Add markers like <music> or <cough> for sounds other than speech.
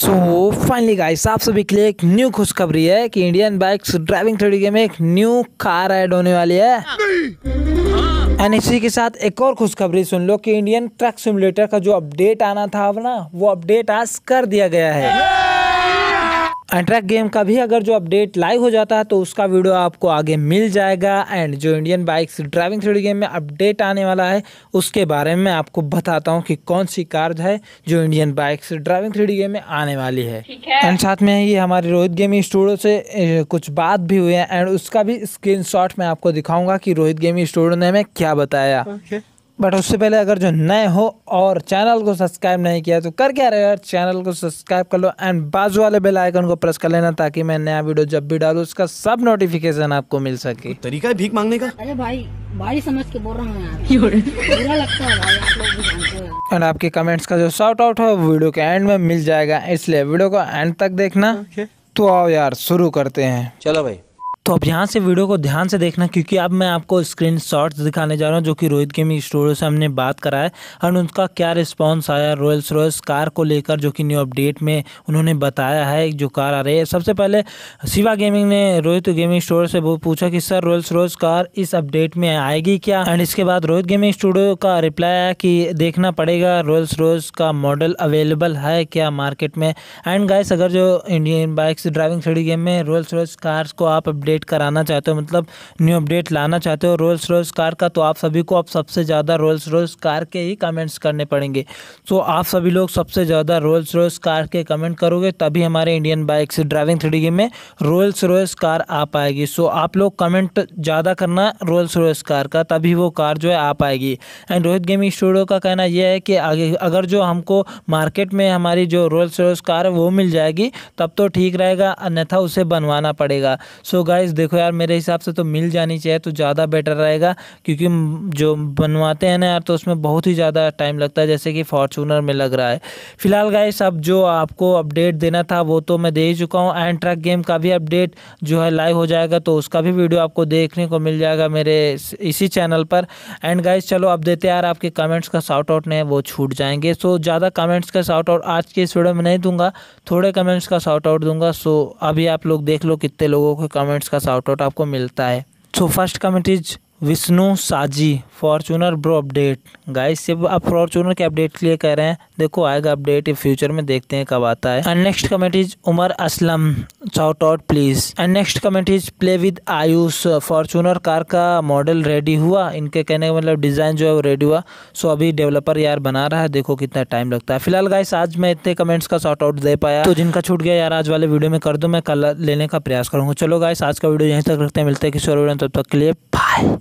So finally guys आप सभी के लिए एक न्यू खुशखबरी है कि इंडियन बाइक्स ड्राइविंग थ्री में एक न्यू कार ऐड होने वाली है एन हाँ। इसी के साथ एक और खुशखबरी सुन लो कि इंडियन ट्रक सिमुलेटर का जो अपडेट आना था अब ना वो अपडेट आज कर दिया गया है अंट्रैक गेम का भी अगर जो अपडेट लाइव हो जाता है तो उसका वीडियो आपको आगे मिल जाएगा एंड जो Indian bikes driving three D game में अपडेट आने वाला है उसके बारे में आपको बताता हूँ कि कौन सी कार है जो Indian bikes driving three D game में आने वाली है एंड साथ में ये हमारे रोहित गेमी स्टूडियो से कुछ बात भी हुई है एंड उसका भी स्क्रीन मैं आपको दिखाऊंगा कि रोहित गेमी स्टूडियो ने हमें क्या बताया okay. बट उससे पहले अगर जो नए हो और चैनल को सब्सक्राइब नहीं किया तो कर क्या रहे यार चैनल को सब्सक्राइब कर लो एंड बाजू वाले बेल आइकन को प्रेस कर लेना ताकि मैं नया वीडियो जब भी डालू उसका सब नोटिफिकेशन आपको मिल सके तो तरीका है भीख मांगने का अरे भाई भाई समझ के बोल रहा हूँ एंड <laughs> आपके कमेंट्स का जो शॉर्ट आउट है वीडियो के एंड में मिल जाएगा इसलिए वीडियो को एंड तक देखना तो आओ यार शुरू करते हैं चलो भाई तो अब यहाँ से वीडियो को ध्यान से देखना क्योंकि अब मैं आपको स्क्रीन दिखाने जा रहा हूँ जो कि रोहित गेमिंग स्टूडियो से हमने बात करा है और उनका क्या रिस्पॉन्स आया रॉयल्स रॉयल्स कार को लेकर जो कि न्यू अपडेट में उन्होंने बताया है जो कार आ रही है सबसे पहले शिवा गेमिंग ने रोहित गेमिंग स्टूडियो से वो पूछा कि सर रॉयल्स रॉयस कार इस अपडेट में आएगी क्या एंड इसके बाद रोहित गेमिंग स्टूडियो का रिप्लाई आया कि देखना पड़ेगा रॉयल्स रॉयस का मॉडल अवेलेबल है क्या मार्केट में एंड गाइस अगर जो Indian bikes driving study game में रॉयल्स रॉयस कार्स को आप अपडेट अपडेट कराना चाहते हो मतलब न्यू अपडेट लाना चाहते हो रोल्स रॉयस कार का तो आप सभी को आप सबसे ज़्यादा रोल्स रॉयस कार के ही कमेंट्स करने पड़ेंगे तो आप सभी लोग सबसे ज़्यादा रोल्स रॉयस कार के कमेंट करोगे तभी हमारे इंडियन बाइक से ड्राइविंग थ्री गेम में रोल्स रॉयस कार आ पाएगी सो आप लोग कमेंट ज़्यादा करना रोल्स रोयस कार का तभी वो कार जो है आ पाएगी एंड रोहित गेमिंग स्टूडियो का कहना यह है कि आगे अगर जो हमको मार्केट में हमारी जो रोल्स रॉयस कार है वो मिल जाएगी तब तो ठीक रहेगा अन्यथा उसे बनवाना पड़ेगा सो so गाय प्राइस देखो यार मेरे हिसाब से तो मिल जानी चाहिए तो ज़्यादा बेटर रहेगा क्योंकि जो बनवाते हैं ना यार तो उसमें बहुत ही ज़्यादा टाइम लगता है जैसे कि फॉर्चूनर में लग रहा है फिलहाल गाइस अब जो आपको अपडेट देना था वो तो मैं दे ही चुका हूँ एंड ट्रक गेम का भी अपडेट जो है लाइव हो जाएगा तो उसका भी वीडियो आपको देखने को मिल जाएगा मेरे इसी चैनल पर एंड गाइस चलो अब देते यार आपके कमेंट्स का शॉर्ट आउट नहीं वो छूट जाएंगे सो ज़्यादा कमेंट्स का शॉर्ट आउट आज के इस वीडियो में नहीं दूंगा थोड़े कमेंट्स का शॉर्ट आउट दूंगा सो अभी आप लोग देख लो कितने लोगों के कमेंट्स का का शॉर्ट आउट आपको मिलता है so first comment is Vishnu Saji Fortuner bro update guys सिर्फ आप फॉर्चूनर के अपडेट के लिए कह रहे हैं देखो आएगा अपडेट ये फ्यूचर में देखते हैं कब आता है and next comment is Umar Aslam shout out please and next comment is play with Ayush Fortuner car का मॉडल रेडी हुआ इनके कहने का मतलब डिज़ाइन जो है वो रेडी हुआ सो अभी डेवलपर यार बना रहा है देखो कितना टाइम लगता है फिलहाल गाइस आज मैं इतने कमेंट्स का शॉर्ट आउट दे पाया तो जिनका छूट गया यार आज वाले वीडियो में कर दूँ मैं कल लेने का प्रयास करूँगा चलो गाइस आज का वीडियो यहीं तक रखते हैं मिलते हैं किशोर वीडियो तब तक के लिए बाय